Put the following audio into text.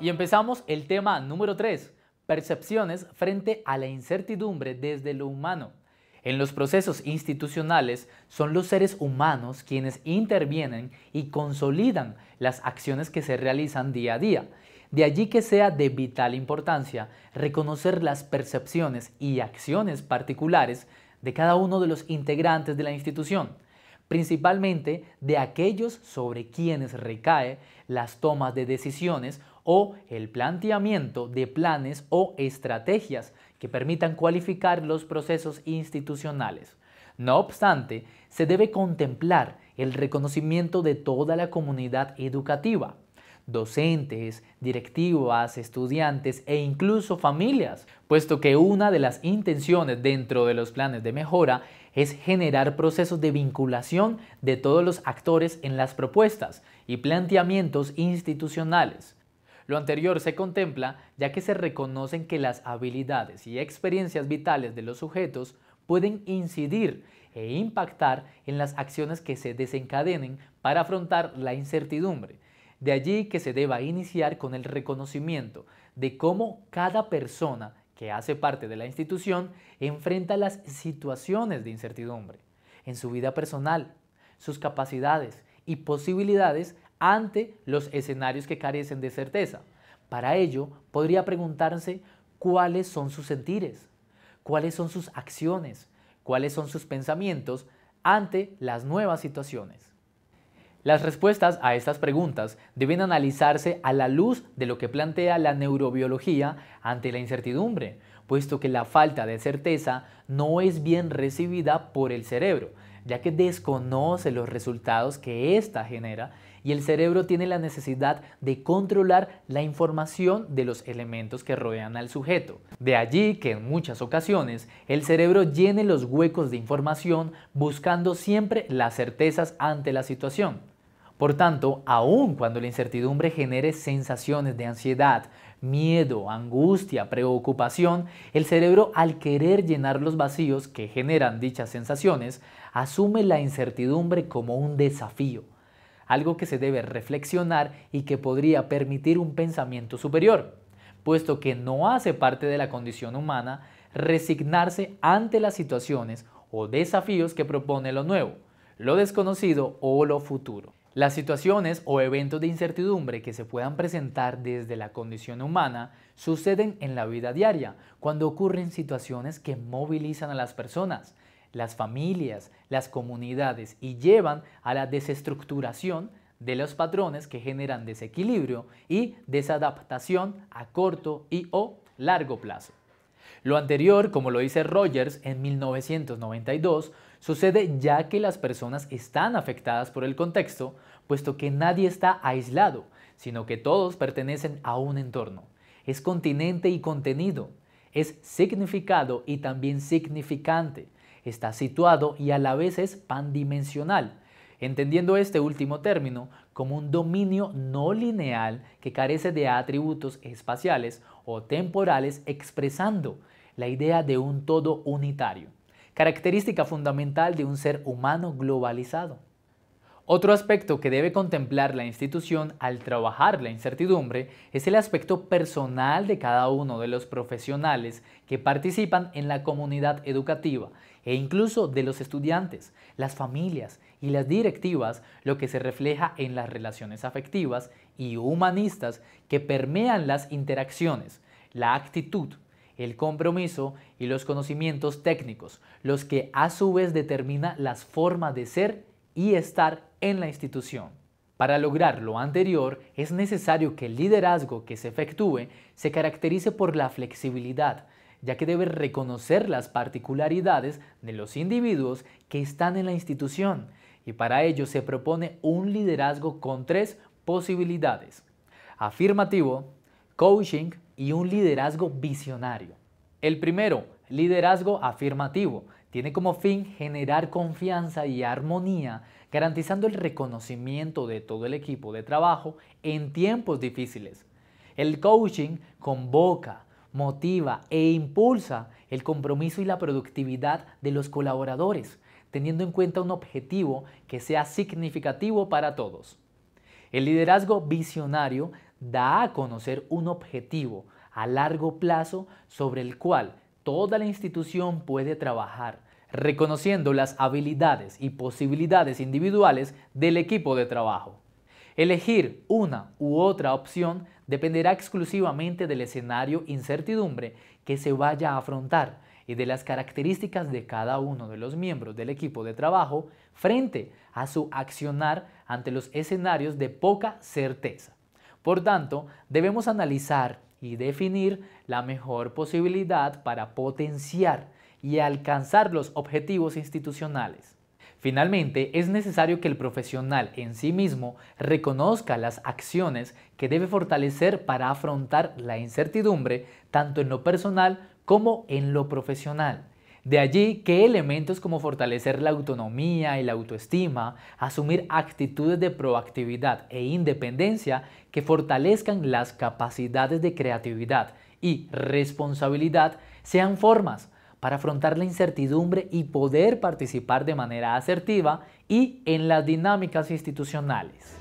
Y empezamos el tema número 3, percepciones frente a la incertidumbre desde lo humano. En los procesos institucionales son los seres humanos quienes intervienen y consolidan las acciones que se realizan día a día. De allí que sea de vital importancia reconocer las percepciones y acciones particulares de cada uno de los integrantes de la institución, principalmente de aquellos sobre quienes recae las tomas de decisiones o el planteamiento de planes o estrategias que permitan cualificar los procesos institucionales. No obstante, se debe contemplar el reconocimiento de toda la comunidad educativa, docentes, directivas, estudiantes e incluso familias, puesto que una de las intenciones dentro de los planes de mejora es generar procesos de vinculación de todos los actores en las propuestas y planteamientos institucionales. Lo anterior se contempla ya que se reconocen que las habilidades y experiencias vitales de los sujetos pueden incidir e impactar en las acciones que se desencadenen para afrontar la incertidumbre. De allí que se deba iniciar con el reconocimiento de cómo cada persona que hace parte de la institución enfrenta las situaciones de incertidumbre en su vida personal, sus capacidades y posibilidades ante los escenarios que carecen de certeza. Para ello, podría preguntarse cuáles son sus sentires, cuáles son sus acciones, cuáles son sus pensamientos ante las nuevas situaciones. Las respuestas a estas preguntas deben analizarse a la luz de lo que plantea la neurobiología ante la incertidumbre, puesto que la falta de certeza no es bien recibida por el cerebro, ya que desconoce los resultados que ésta genera y el cerebro tiene la necesidad de controlar la información de los elementos que rodean al sujeto. De allí que en muchas ocasiones el cerebro llene los huecos de información buscando siempre las certezas ante la situación. Por tanto, aun cuando la incertidumbre genere sensaciones de ansiedad, miedo, angustia, preocupación, el cerebro al querer llenar los vacíos que generan dichas sensaciones, asume la incertidumbre como un desafío algo que se debe reflexionar y que podría permitir un pensamiento superior. Puesto que no hace parte de la condición humana resignarse ante las situaciones o desafíos que propone lo nuevo, lo desconocido o lo futuro. Las situaciones o eventos de incertidumbre que se puedan presentar desde la condición humana suceden en la vida diaria, cuando ocurren situaciones que movilizan a las personas, las familias, las comunidades y llevan a la desestructuración de los patrones que generan desequilibrio y desadaptación a corto y o largo plazo. Lo anterior, como lo dice Rogers en 1992, sucede ya que las personas están afectadas por el contexto, puesto que nadie está aislado, sino que todos pertenecen a un entorno. Es continente y contenido, es significado y también significante, está situado y a la vez es pandimensional, entendiendo este último término como un dominio no lineal que carece de atributos espaciales o temporales expresando la idea de un todo unitario, característica fundamental de un ser humano globalizado. Otro aspecto que debe contemplar la institución al trabajar la incertidumbre es el aspecto personal de cada uno de los profesionales que participan en la comunidad educativa e incluso de los estudiantes, las familias y las directivas, lo que se refleja en las relaciones afectivas y humanistas que permean las interacciones, la actitud, el compromiso y los conocimientos técnicos, los que a su vez determina las formas de ser y estar en la institución. Para lograr lo anterior, es necesario que el liderazgo que se efectúe se caracterice por la flexibilidad, ya que debe reconocer las particularidades de los individuos que están en la institución, y para ello se propone un liderazgo con tres posibilidades. Afirmativo, coaching y un liderazgo visionario. El primero, liderazgo afirmativo, tiene como fin generar confianza y armonía, garantizando el reconocimiento de todo el equipo de trabajo en tiempos difíciles. El coaching convoca, motiva e impulsa el compromiso y la productividad de los colaboradores, teniendo en cuenta un objetivo que sea significativo para todos. El liderazgo visionario da a conocer un objetivo a largo plazo sobre el cual toda la institución puede trabajar, reconociendo las habilidades y posibilidades individuales del equipo de trabajo. Elegir una u otra opción dependerá exclusivamente del escenario incertidumbre que se vaya a afrontar y de las características de cada uno de los miembros del equipo de trabajo frente a su accionar ante los escenarios de poca certeza. Por tanto, debemos analizar y definir la mejor posibilidad para potenciar y alcanzar los objetivos institucionales. Finalmente, es necesario que el profesional en sí mismo reconozca las acciones que debe fortalecer para afrontar la incertidumbre tanto en lo personal como en lo profesional. De allí que elementos como fortalecer la autonomía y la autoestima, asumir actitudes de proactividad e independencia que fortalezcan las capacidades de creatividad y responsabilidad sean formas para afrontar la incertidumbre y poder participar de manera asertiva y en las dinámicas institucionales.